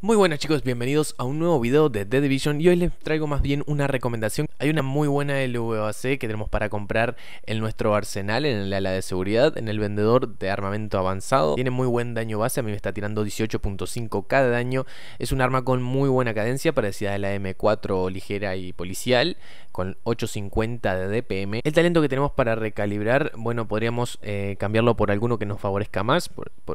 Muy buenas chicos, bienvenidos a un nuevo video de The Division y hoy les traigo más bien una recomendación. Hay una muy buena LVAC que tenemos para comprar en nuestro arsenal, en el ala de seguridad, en el vendedor de armamento avanzado. Tiene muy buen daño base, a mí me está tirando 18.5 cada daño. Es un arma con muy buena cadencia, parecida a la M4 ligera y policial, con 850 de DPM. El talento que tenemos para recalibrar, bueno, podríamos eh, cambiarlo por alguno que nos favorezca más.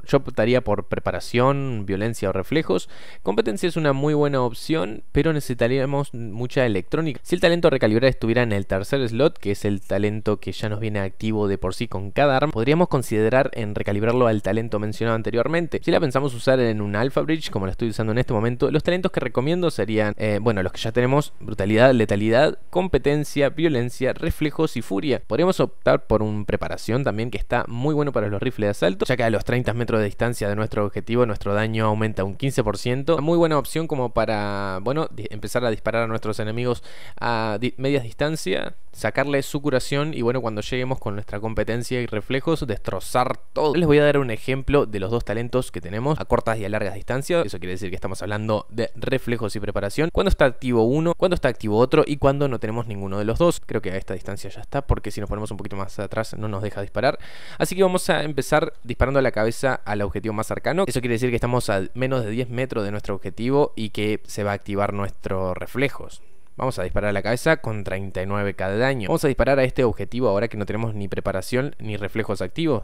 yo optaría por preparación, violencia o reflejos. Competencia es una muy buena opción, pero necesitaríamos mucha electrónica. Si el talento recalibrar estuviera en el tercer slot, que es el talento que ya nos viene activo de por sí con cada arma, podríamos considerar en recalibrarlo al talento mencionado anteriormente. Si la pensamos usar en un Alpha Bridge, como la estoy usando en este momento, los talentos que recomiendo serían, eh, bueno, los que ya tenemos, brutalidad, letalidad, competencia, violencia, reflejos y furia. Podríamos optar por un preparación también que está muy bueno para los rifles de asalto, ya que a los 30 metros de distancia de nuestro objetivo nuestro daño aumenta un 15% muy buena opción como para, bueno, empezar a disparar a nuestros enemigos a medias distancia, sacarle su curación y bueno, cuando lleguemos con nuestra competencia y reflejos, destrozar todo. Les voy a dar un ejemplo de los dos talentos que tenemos a cortas y a largas distancias. Eso quiere decir que estamos hablando de reflejos y preparación. Cuando está activo uno, cuando está activo otro y cuando no tenemos ninguno de los dos. Creo que a esta distancia ya está porque si nos ponemos un poquito más atrás no nos deja disparar. Así que vamos a empezar disparando a la cabeza al objetivo más cercano. Eso quiere decir que estamos a menos de 10 metros de nuestro objetivo y que se va a activar nuestros reflejos. Vamos a disparar a la cabeza con 39k de daño. Vamos a disparar a este objetivo ahora que no tenemos ni preparación ni reflejos activos.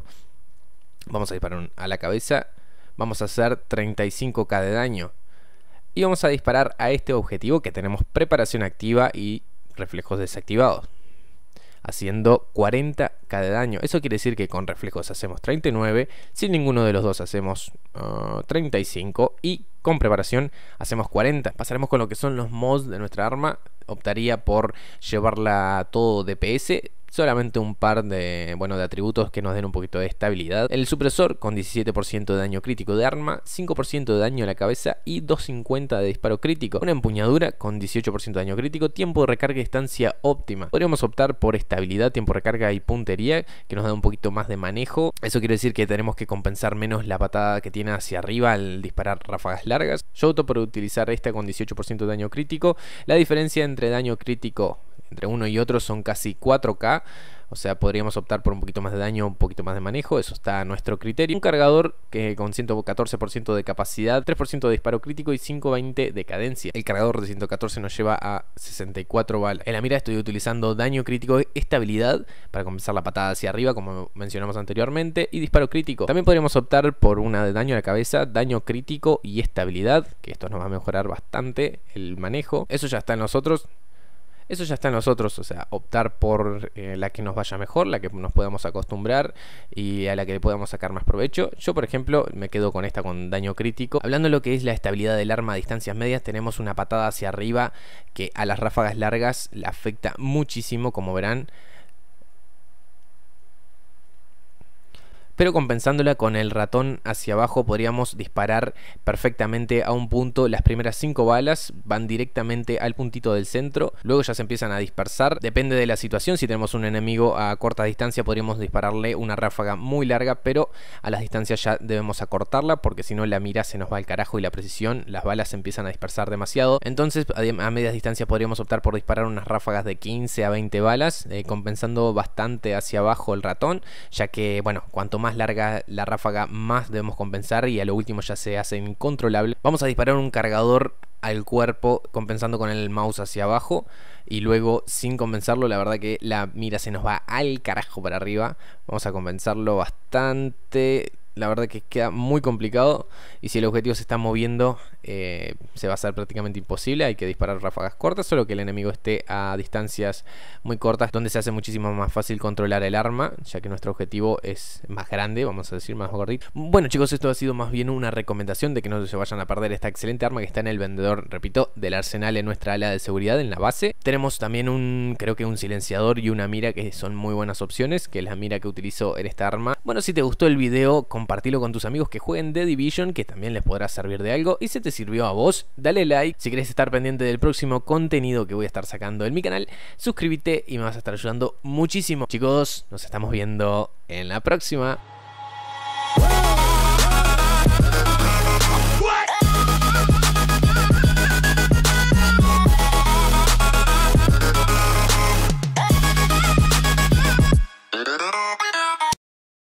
Vamos a disparar a la cabeza. Vamos a hacer 35k de daño. Y vamos a disparar a este objetivo que tenemos preparación activa y reflejos desactivados haciendo 40 cada daño. Eso quiere decir que con reflejos hacemos 39, sin ninguno de los dos hacemos 35 ah, y con preparación hacemos 40. Pasaremos con lo que son los mods de nuestra arma. Optaría por llevarla todo DPS, solamente un par de, bueno, de atributos que nos den un poquito de estabilidad. El supresor con 17% de daño crítico de arma, 5% de daño a la cabeza y 250 de disparo crítico. Una empuñadura con 18% de daño crítico, tiempo de recarga y estancia óptima. Podríamos optar por estabilidad, tiempo de recarga y puntería que nos da un poquito más de manejo. Eso quiere decir que tenemos que compensar menos la patada que tiene hacia arriba al disparar ráfagas largas. Yo opto por utilizar esta con 18% de daño crítico. La diferencia entre daño crítico entre uno y otro son casi 4K. O sea, podríamos optar por un poquito más de daño, un poquito más de manejo, eso está a nuestro criterio. Un cargador que con 114% de capacidad, 3% de disparo crítico y 520 de cadencia. El cargador de 114 nos lleva a 64 balas. En la mira estoy utilizando daño crítico, estabilidad para comenzar la patada hacia arriba, como mencionamos anteriormente, y disparo crítico. También podríamos optar por una de daño a la cabeza, daño crítico y estabilidad, que esto nos va a mejorar bastante el manejo. Eso ya está en nosotros, eso ya está en nosotros, o sea, optar por eh, la que nos vaya mejor, la que nos podamos acostumbrar y a la que le podamos sacar más provecho. Yo, por ejemplo, me quedo con esta con daño crítico. Hablando de lo que es la estabilidad del arma a distancias medias, tenemos una patada hacia arriba que a las ráfagas largas la afecta muchísimo, como verán. pero compensándola con el ratón hacia abajo podríamos disparar perfectamente a un punto. Las primeras 5 balas van directamente al puntito del centro, luego ya se empiezan a dispersar. Depende de la situación, si tenemos un enemigo a corta distancia podríamos dispararle una ráfaga muy larga, pero a las distancias ya debemos acortarla porque si no la mira se nos va al carajo y la precisión, las balas se empiezan a dispersar demasiado. Entonces a medias distancias podríamos optar por disparar unas ráfagas de 15 a 20 balas, eh, compensando bastante hacia abajo el ratón, ya que bueno, cuanto más más larga la ráfaga, más debemos compensar y a lo último ya se hace incontrolable. Vamos a disparar un cargador al cuerpo compensando con el mouse hacia abajo y luego sin compensarlo la verdad que la mira se nos va al carajo para arriba. Vamos a compensarlo bastante la verdad que queda muy complicado y si el objetivo se está moviendo eh, se va a hacer prácticamente imposible, hay que disparar ráfagas cortas, solo que el enemigo esté a distancias muy cortas donde se hace muchísimo más fácil controlar el arma, ya que nuestro objetivo es más grande, vamos a decir más gordito. Bueno chicos, esto ha sido más bien una recomendación de que no se vayan a perder esta excelente arma que está en el vendedor, repito, del arsenal en nuestra ala de seguridad, en la base. Tenemos también un, creo que un silenciador y una mira que son muy buenas opciones, que es la mira que utilizo en esta arma. Bueno, si te gustó el video, compártelo compartilo con tus amigos que jueguen The Division, que también les podrá servir de algo. Y si te sirvió a vos, dale like. Si querés estar pendiente del próximo contenido que voy a estar sacando en mi canal, suscríbete y me vas a estar ayudando muchísimo. Chicos, nos estamos viendo en la próxima.